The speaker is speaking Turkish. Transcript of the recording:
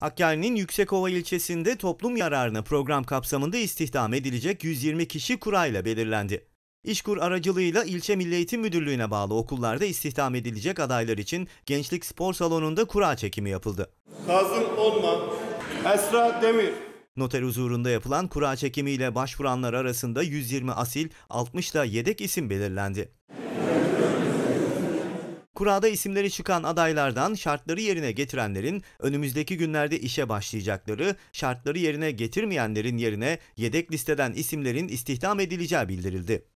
Hakkari'nin Yüksekova ilçesinde toplum yararına program kapsamında istihdam edilecek 120 kişi kurayla belirlendi. İşkur aracılığıyla ilçe Milli Eğitim Müdürlüğü'ne bağlı okullarda istihdam edilecek adaylar için Gençlik Spor Salonu'nda kura çekimi yapıldı. Kazım Olman, Esra Demir, Noter huzurunda yapılan kura çekimiyle başvuranlar arasında 120 asil, 60 da yedek isim belirlendi. Kurada isimleri çıkan adaylardan şartları yerine getirenlerin önümüzdeki günlerde işe başlayacakları, şartları yerine getirmeyenlerin yerine yedek listeden isimlerin istihdam edileceği bildirildi.